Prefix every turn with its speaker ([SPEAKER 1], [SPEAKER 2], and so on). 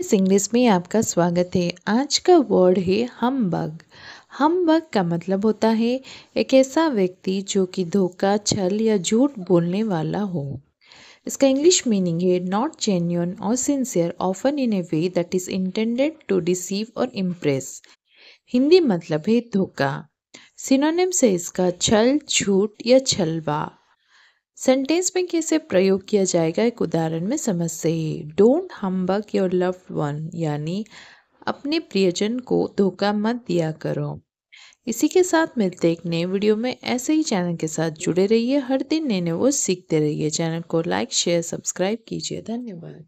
[SPEAKER 1] इस इंग्लिश में आपका स्वागत है आज का वर्ड है हमबग हमबग का मतलब होता है एक ऐसा व्यक्ति जो कि धोखा छल या झूठ बोलने वाला हो इसका इंग्लिश मीनिंग है नॉट जेन्यून और sincere often in a way that is intended to deceive और इम्प्रेस हिंदी मतलब है धोखा सिनोनिम से इसका छल झूठ या छलवा सेंटेंस में कैसे प्रयोग किया जाएगा एक उदाहरण में समझते ही don't humbug your loved one यानी अपने प्रियजन को धोखा मत दिया करो इसी के साथ मिलते एक नए वीडियो में ऐसे ही चैनल के साथ जुड़े रहिए हर दिन नए नए वो सीखते रहिए चैनल को लाइक शेयर सब्सक्राइब कीजिए धन्यवाद